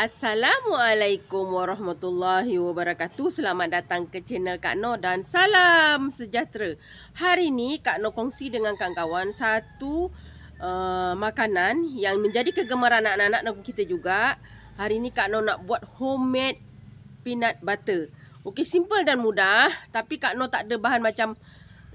Assalamualaikum warahmatullahi wabarakatuh. Selamat datang ke channel Kak No dan salam sejahtera. Hari ini Kak No kongsi dengan kawan-kawan satu uh, makanan yang menjadi kegemaran anak-anak nak kita juga. Hari ini Kak No nak buat homemade peanut butter. Okey, simple dan mudah, tapi Kak No tak ada bahan macam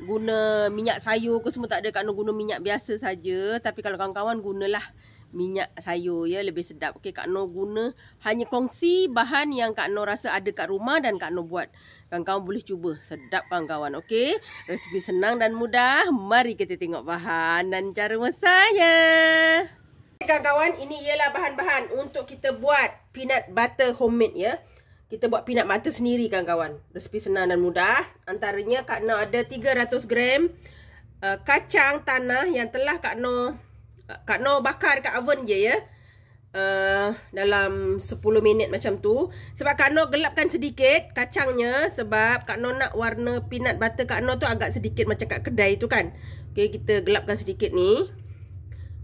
guna minyak sayur ke semua tak ada. Kak No guna minyak biasa saja, tapi kalau kawan-kawan gunalah minyak sayur ya lebih sedap. Okey Kak Noh guna hanya kongsi bahan yang Kak Noh rasa ada kat rumah dan Kak Noh buat. Kawan-kawan boleh cuba. Sedap kawan-kawan. Okey. Resipi senang dan mudah. Mari kita tengok bahan dan cara masaknya. Kawan-kawan ini ialah bahan-bahan untuk kita buat peanut butter homemade ya. Kita buat peanut butter sendiri kawan-kawan. Resipi senang dan mudah. Antaranya Kak Noh ada 300 gram uh, kacang tanah yang telah Kak Noh Kak Noor bakar dekat oven je ya. Uh, dalam 10 minit macam tu. Sebab Kak Noor gelapkan sedikit kacangnya. Sebab Kak Noor nak warna peanut butter Kak Noor tu agak sedikit macam kat kedai tu kan. Okay, kita gelapkan sedikit ni.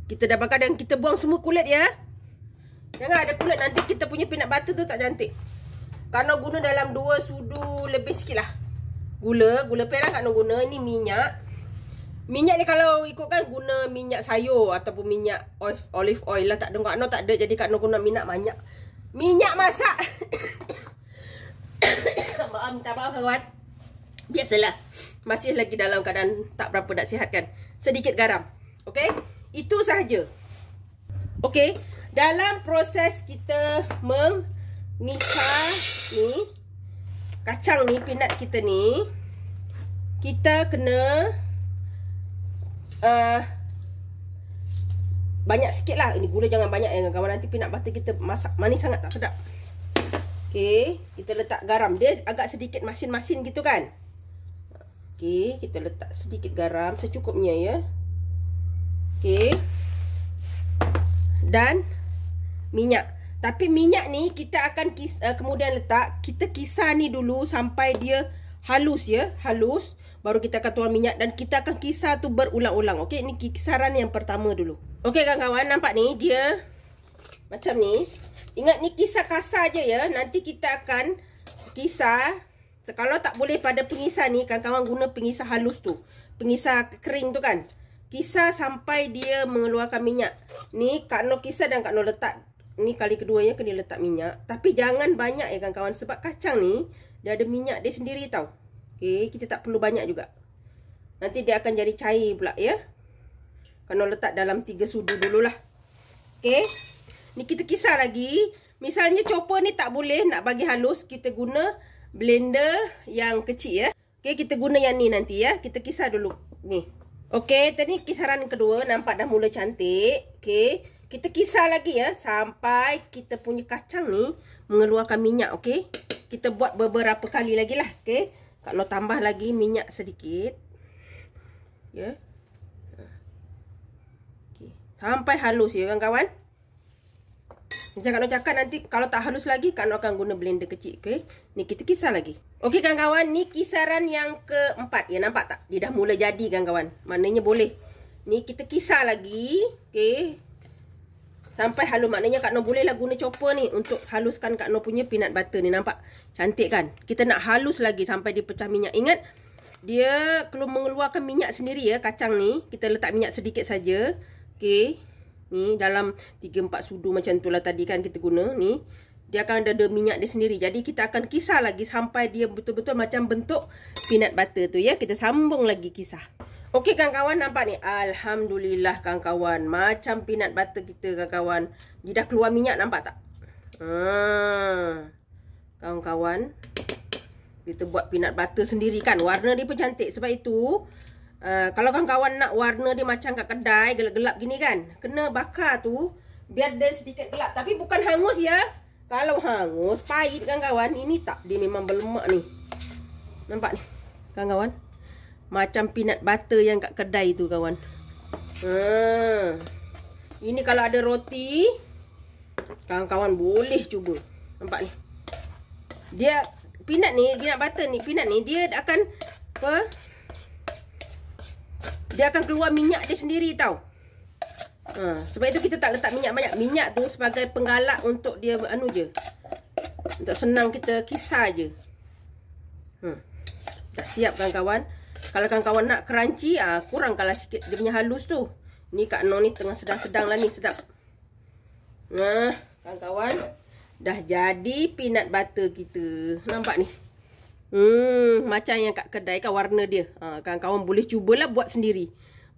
Kita dah bakar dan kita buang semua kulit ya. Jangan ada kulit nanti kita punya peanut butter tu tak cantik. Kak Noor guna dalam 2 sudu lebih sikit lah. Gula, gula perang Kak Noor guna. Ni minyak. Minyak ni kalau ikut kan guna minyak sayur ataupun minyak olive oil lah tak ada kat no tak ada jadi kak no guna minyak banyak. Minyak masak. maaf, minta maaf kawan. Biasalah. Masih lagi dalam keadaan tak berapa nak sihat kan. Sedikit garam. okay Itu sahaja. okay Dalam proses kita mengisar ni kacang ni pinat kita ni kita kena Eh, banyak sikit lah Ini gula jangan banyak ya kawan Nanti pinak butter kita masak manis sangat tak sedap Okay Kita letak garam Dia agak sedikit masin-masin gitu kan Okay Kita letak sedikit garam secukupnya ya Okay Dan Minyak Tapi minyak ni kita akan kis, uh, kemudian letak Kita kisar ni dulu sampai dia halus ya, halus. Baru kita akan tuang minyak dan kita akan kisar tu berulang-ulang. Okey, ni kisaran yang pertama dulu. Okey kawan-kawan, nampak ni dia macam ni. Ingat ni kisar kasar je ya. Nanti kita akan kisar. So, kalau tak boleh pada pengisar ni, kawan-kawan guna pengisar halus tu. Pengisar kering tu kan. Kisar sampai dia mengeluarkan minyak. Ni Kak Noh kisar dan Kak Noh letak. Ni kali kedua ya kena letak minyak. Tapi jangan banyak ya kawan-kawan. Sebab kacang ni dia ada minyak dia sendiri tau okay, eh, Kita tak perlu banyak juga Nanti dia akan jadi cair pula ya Kena letak dalam tiga sudu dululah Okay Ni kita kisar lagi Misalnya chopper ni tak boleh nak bagi halus Kita guna blender yang kecil ya Okay kita guna yang ni nanti ya Kita kisar dulu ni Okay tadi kisaran kedua nampak dah mula cantik Okay kita kisar lagi ya Sampai kita punya kacang ni Mengeluarkan minyak okay kita buat beberapa kali lagi lah. Okay. Kalau tambah lagi minyak sedikit. Ya. Okay. Sampai halus ya kawan-kawan. Macam Kak Noor cakap nanti kalau tak halus lagi Kak Noor akan guna blender kecil. Okay. Ni kita kisar lagi. Okey kawan-kawan. Ni kisaran yang keempat. Ya nampak tak? Dia dah mula jadi kawan-kawan. Maknanya boleh. Ni kita kisar lagi. Okay. Okay. Sampai halus maknanya Kak Noh bolehlah guna chopper ni untuk haluskan Kak Noh punya peanut butter ni. Nampak? Cantik kan? Kita nak halus lagi sampai dia pecah minyak. Ingat, dia kalau mengeluarkan minyak sendiri ya kacang ni. Kita letak minyak sedikit saja. Okay. Ni dalam 3-4 sudu macam tu lah tadi kan kita guna ni dia akan ada minyak dia sendiri. Jadi kita akan kisah lagi sampai dia betul-betul macam bentuk peanut butter tu ya. Kita sambung lagi kisah. Okey kawan-kawan nampak ni. Alhamdulillah kawan-kawan. Macam peanut butter kita kawan-kawan. Dia dah keluar minyak nampak tak? Ha. Kawan-kawan. Hmm. Kita buat peanut butter sendiri kan. Warna dia pun cantik. Sebab itu uh, kalau kawan-kawan nak warna dia macam kat kedai gelap-gelap gini kan. Kena bakar tu biar dia sedikit gelap. Tapi bukan hangus Ya. Kalau hangus, oh, pahit kan kawan. Ini tak, dia memang berlemak ni. Nampak ni, kan kawan? Macam peanut butter yang kat kedai tu kawan. Hmm. Ini kalau ada roti, kawan-kawan boleh cuba. Nampak ni. Dia, peanut ni, peanut butter ni, peanut ni, dia akan, apa? Dia akan keluar minyak dia sendiri tau. Ha, sebab itu kita tak letak minyak banyak. Minyak tu sebagai penggalak untuk dia anu je. Untuk senang kita kisar je. Hmm. Ha. Dah siap kan kawan? Kalau kawan-kawan nak crunchy, ha, kalau sikit dia punya halus tu. Ni Kak Noh ni tengah sedang-sedang lah ni. Sedap. Nah, ha, kawan-kawan. Dah jadi peanut butter kita. Nampak ni? Hmm, macam yang kat kedai kan warna dia. Ha, kawan-kawan ha, boleh cubalah buat sendiri.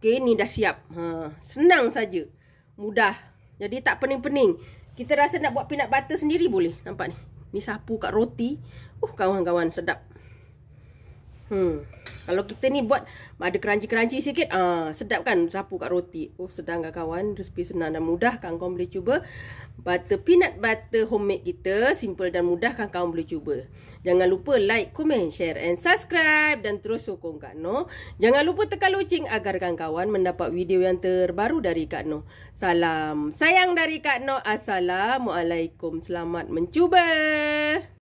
Okey, ni dah siap. Ha, senang saja. Mudah. Jadi tak pening-pening. Kita rasa nak buat peanut butter sendiri boleh. Nampak ni. Ni sapu kat roti. Uh, kawan-kawan sedap. Hmm. Kalau kita ni buat ada keranji-keranji sikit, ah sedap kan sapu kat roti. Oh sedang kan kawan, resipi senang dan mudah kan kau boleh cuba. Butter peanut butter homemade kita simple dan mudah kan kau boleh cuba. Jangan lupa like, komen, share and subscribe dan terus sokong Kak No. Jangan lupa tekan loceng agar kan kawan mendapat video yang terbaru dari Kak No. Salam sayang dari Kak No. Assalamualaikum. Selamat mencuba.